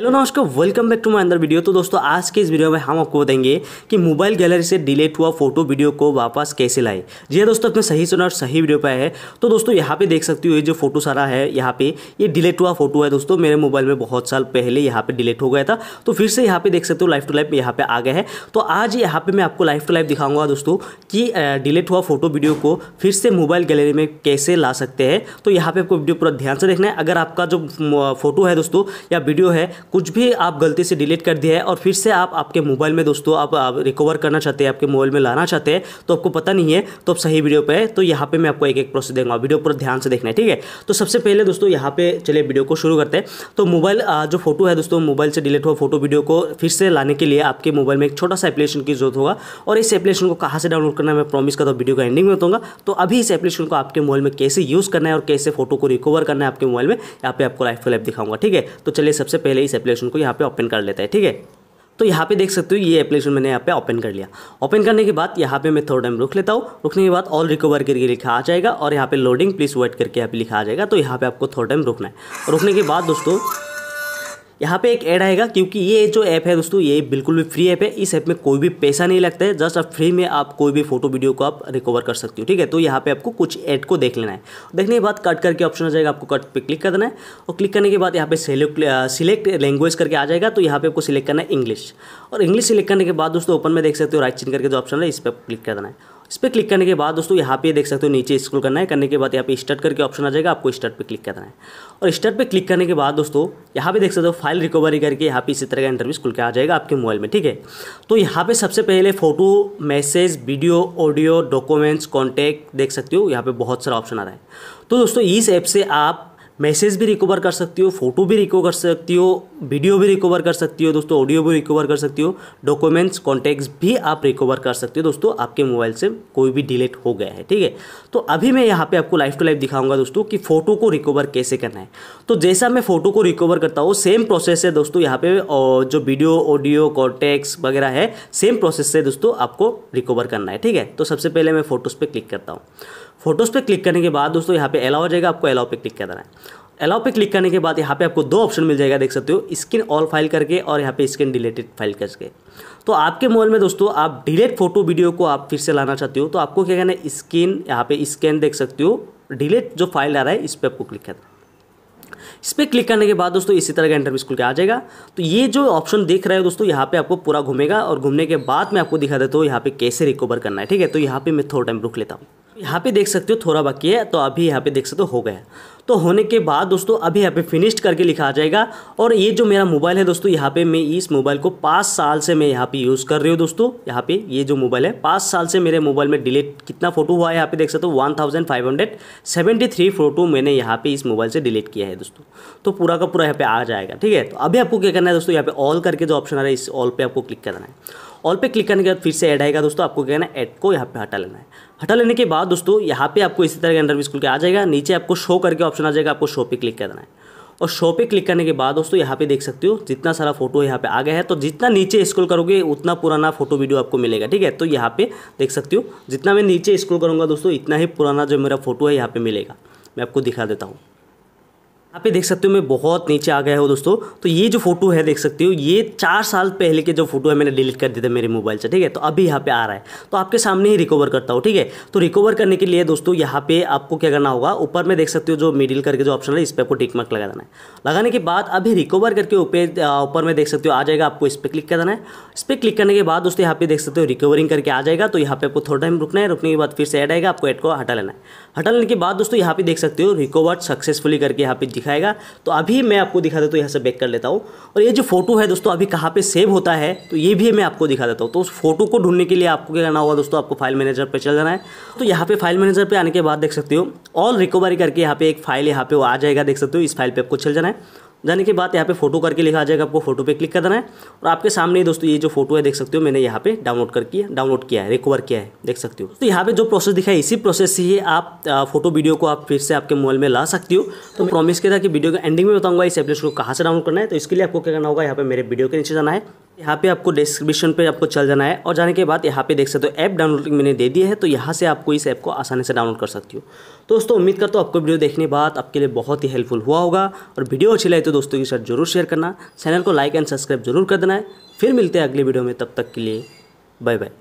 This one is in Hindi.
हेलो नमस्कार वेलकम बैक टू माई अंदर वीडियो तो दोस्तों आज के इस वीडियो में हम आपको बताएंगे कि मोबाइल गैलरी से डिलीट हुआ फोटो वीडियो को वापस कैसे लाए जी हाँ दोस्तों अपने सही सुना और सही वीडियो पर है तो दोस्तों यहाँ पे देख सकती हो ये जो फोटो सारा है यहाँ पे ये डिलीट हुआ फोटो है दोस्तों मेरे मोबाइल में बहुत साल पहले यहाँ पे डिलीट हो गया था तो फिर से यहाँ पे देख सकते हो लाइफ टू लाइफ यहाँ पे आ गया है तो आज यहाँ पे मैं आपको लाइफ टू लाइफ दिखाऊंगा दोस्तों की डिलीट हुआ फोटो वीडियो को फिर से मोबाइल गैलरी में कैसे ला सकते हैं तो यहाँ पे आपको वीडियो पूरा ध्यान से देखना है अगर आपका जो फोटो है दोस्तों या वीडियो है कुछ भी आप गलती से डिलीट कर दिया है और फिर से आप आपके मोबाइल में दोस्तों आप, आप रिकवर करना चाहते हैं आपके मोबाइल में लाना चाहते हैं तो आपको पता नहीं है तो आप सही वीडियो पर है तो यहाँ पर मैं आपको एक एक प्रोसेस देखूँगा वीडियो पर ध्यान से देखना है ठीक है तो सबसे पहले दोस्तों यहाँ पर चलिए वीडियो को शुरू करते हैं तो मोबाइल जो फोटो है दोस्तों मोबाइल से डिलीट हुआ फोटो वीडियो को फिर से लाने के लिए आपके मोबाइल में एक छोटा सा एप्लीकेशन की जरूरत होगा और इस एप्लीकेशन को कहाँ से डाउनलोड करना है मैं प्रॉमिस करता हूँ वीडियो का एंडिंग में बताऊंगा तो अभी इस एप्लीकेशन को आपके मोबाइल में कैसे यूज़ करना है और कैसे फोटो को रिकवर करना है आपके मोबाइल में यहाँ पे आपको लाइफ टू लाइफ दिखाऊंगा ठीक है तो चलिए सबसे पहले इस एप्लीकेशन को यहाँ पे ओपन कर लेता है ठीक है तो यहाँ पे देख सकते हो ये एप्लीकेशन मैंने यहाँ पे ओपन कर लिया ओपन करने के बाद यहाँ पे मैं थोड़ा टाइम रुक लेता हूँ रुकने के बाद ऑल रिकवर करके लिखा आ जाएगा और यहाँ पे लोडिंग प्लीज वेट करके यहाँ पे लिखा आ जाएगा तो यहाँ पे आपको थोड़ा टाइम रुकना है रुकने के बाद दोस्तों यहाँ पे एक ऐड आएगा क्योंकि ये जो ऐप है दोस्तों ये बिल्कुल भी फ्री ऐप है इस ऐप में कोई भी पैसा नहीं लगता है जस्ट आप फ्री में आप कोई भी फोटो वीडियो को आप रिकवर कर सकते हो ठीक है तो यहाँ पे आपको कुछ ऐड को देख लेना है देखने के बाद कट करके ऑप्शन आ जाएगा आपको कट पे क्लिक कर देना है और क्लिक करने के बाद यहाँ पे सिलेक्ट लैंग्वेज uh, करके आ जाएगा तो यहाँ पे आपको सिलेक्ट करना है इंग्लिश और इंग्लिश सिलेक्ट करने के बाद दोस्तों ओपन में देख सकते हो राइट चिन्ह करके जो ऑप्शन है इस पर क्लिक कर देना है इस पर क्लिक करने के बाद दोस्तों यहाँ पे देख सकते हो नीचे स्क्रॉल करना है करने के बाद यहाँ पे स्टार्ट करके ऑप्शन आ जाएगा आपको स्टार्ट पे क्लिक करना है और स्टार्ट पे क्लिक करने के बाद दोस्तों यहाँ पे देख सकते हो फाइल रिकवरी करके यहाँ पे इसी तरह का इंटरव्यू खुल के आ जाएगा आपके मोबाइल में ठीक है तो यहाँ पे सबसे पहले photo message video audio documents contact देख सकते हो यहाँ पर बहुत सारा ऑप्शन आ रहा है तो दोस्तों इस ऐप से आप मैसेज भी रिकवर कर सकती हो फोटो भी रिकवर कर सकती हो वीडियो भी रिकवर कर सकती हो दोस्तों ऑडियो भी रिकवर कर सकती हो डॉक्यूमेंट्स कॉन्टेक्ट्स भी आप रिकवर कर सकते हो दोस्तों आपके मोबाइल से कोई भी डिलीट हो गया है ठीक है तो अभी मैं यहाँ पे आपको लाइफ टू लाइफ दिखाऊंगा दोस्तों कि फोटो को रिकवर कैसे करना है तो जैसा मैं फोटो को रिकवर करता हूँ सेम प्रोसेस है दोस्तों यहाँ पे जो वीडियो ऑडियो कॉन्टेक्ट्स वगैरह है सेम प्रोसेस से दोस्तों आपको रिकवर करना है ठीक है तो सबसे पहले मैं फोटोज़ पर क्लिक करता हूँ फोटोज़ पे क्लिक करने के बाद दोस्तों यहाँ पे अलाउ हो जाएगा आपको अलाउ पे क्लिक करना है अलाउ पे क्लिक करने के बाद यहाँ पे आपको दो ऑप्शन मिल जाएगा देख सकते हो स्क्रीन ऑल फाइल करके और यहाँ पे स्क्रीन डिलेटेड फाइल करके तो आपके मोबाइल में दोस्तों आप डिलेट फोटो वीडियो को आप फिर से लाना चाहते हो तो आपको क्या करना है स्क्रीन यहाँ पे स्कैन देख सकते हो डिलेट जो फाइल आ रहा है इस पर आपको क्लिक करना है इस पर क्लिक करने के बाद दोस्तों इसी तरह का इंटरव्यू स्कूल के आ जाएगा तो ये जो ऑप्शन देख रहे हो दोस्तों यहाँ पे आपको पूरा घूमेगा और घूमने के बाद मैं आपको दिखा देता हूँ यहाँ पे कैसे रिकवर करना है ठीक है तो यहाँ पे मैं थोड़ा टाइम रुक लेता हूँ यहाँ पे देख सकते हो थोड़ा बाकी है तो अभी यहाँ पे देख सकते हो हो गया तो होने के बाद दोस्तों अभी यहाँ पे फिनिश्ड करके लिखा जाएगा और ये जो मेरा मोबाइल है दोस्तों यहाँ पे मैं इस मोबाइल को पाँच साल से मैं यहाँ पे यूज़ कर रही हूँ दोस्तों यहाँ पे ये जो मोबाइल है पाँच साल से मेरे मोबाइल में डिलीट कितना फ़ोटो हुआ है यहाँ पे देख सकते हो one thousand five hundred seventy three photo मैंने यहाँ पे इस मोबाइल से डिलीट किया है दोस्तों तो पूरा का पूरा यहाँ पे आ जाएगा ठीक है तो अभी आपको क्या करना है दोस्तों यहाँ पे ऑल करके जो ऑप्शन आ रहा है इस ऑल पर आपको क्लिक करना है ऑल पे क्लिक करने के बाद फिर से ऐड आएगा दोस्तों आपको क्या करना है ऐड को यहाँ पे हटा लेना है हटा लेने के बाद दोस्तों यहाँ पे आपको इसी तरह के अंडर स्कूल के आ जाएगा नीचे आपको शो करके ऑप्शन ऑप्शन आ जाएगा आपको शो पे क्लिक करना है और शो पे क्लिक करने के बाद दोस्तों यहाँ पे देख सकते हो जितना सारा फोटो यहाँ पे आ गया है तो जितना नीचे स्क्रॉल करोगे उतना पुराना फोटो वीडियो आपको मिलेगा ठीक है तो यहाँ पे देख सकते हो जितना मैं नीचे स्क्रॉल करूँगा दोस्तों इतना ही पुराना जो मेरा फोटो है यहाँ पे मिलेगा मैं आपको दिखा देता हूँ यहाँ पे देख सकते हो मैं बहुत नीचे आ गया हूँ दोस्तों तो ये जो फोटो है देख सकते हो ये चार साल पहले के जो फोटो है मैंने डिलीट कर दिया था मेरे मोबाइल से ठीक है तो अभी यहाँ पे आ रहा है तो आपके सामने ही रिकवर करता हूँ ठीक है तो रिकवर करने के लिए दोस्तों यहाँ पे आपको क्या करना होगा ऊपर में देख सकते हो जो मिडिल करके जो ऑप्शन है इस पर आपको टिक मार्क लगा देना है लगाने के बाद अभी रिकवर करके ऊपर ऊपर में देख सकते हो आ जाएगा आपको इस पर क्लिक कर देना है इस पर क्लिक करने के बाद दोस्तों यहाँ पे देख सकते हो रिकवरिंग करके आ जाएगा तो यहाँ पे आपको थोड़ा टाइम रुकना है रुकने के बाद फिर से एड आएगा आपको ऐड को हटा लेना है हटा लेने के बाद दोस्तों यहाँ पे देख सकते हो रिकवर सक्सेसफुली करके यहाँ पे दिखाएगा तो अभी मैं आपको दिखा देता हूँ तो यहाँ से बैक कर लेता हूँ और ये जो फोटो है दोस्तों अभी कहाँ पे सेव होता है तो ये भी मैं आपको दिखा देता हूँ तो उस फोटो को ढूंढने के लिए आपको क्या करना होगा दोस्तों आपको फाइल मैनेजर पर चल जाना है तो यहाँ पे फाइल मैनेजर पर आने के बाद देख सकते हो ऑल रिकवरी करके यहाँ पे एक फाइल यहाँ पे आ जाएगा देख सकते हो इस फाइल पर आपको चल जाना है जाने के बाद यहाँ पे फोटो करके लिखा आ जाएगा आपको फोटो पे क्लिक करना है और आपके सामने दोस्तों ये जो फोटो है देख सकते हो मैंने यहाँ पे डाउनलोड करके डाउनलोड किया है रिकवर किया है देख सकते हो तो यहाँ पे जो प्रोसेस दिखा है इसी प्रोसेस से ही आप फोटो वीडियो को आप फिर से आपके मोबाइल में ला सकती हो तो प्रॉमिस किया था कि वीडियो के एंडिंग में बताऊंगा इस एप्लीकेशन को कहाँ से डाउनलोड करना है तो इसके लिए आपको क्या करना होगा यहाँ पे मेरे वीडियो के नीचे जाना है यहाँ पे आपको डिस्क्रिप्शन पे आपको चल जाना है और जाने के बाद यहाँ पे देख सकते हो ऐप डाउनलोड मैंने दे दिया है तो यहाँ से आपको इस ऐप को आसानी से डाउनलोड कर सकती हो तो दोस्तों उम्मीद करता हूँ आपको वीडियो देखने के बाद आपके लिए बहुत ही हेल्पफुल हुआ होगा और वीडियो अच्छी लगे तो दोस्तों के साथ जरूर शेयर करना चैनल को लाइक एंड सब्सक्राइब जरूर कर देना है फिर मिलते हैं अगले वीडियो में तब तक के लिए बाय बाय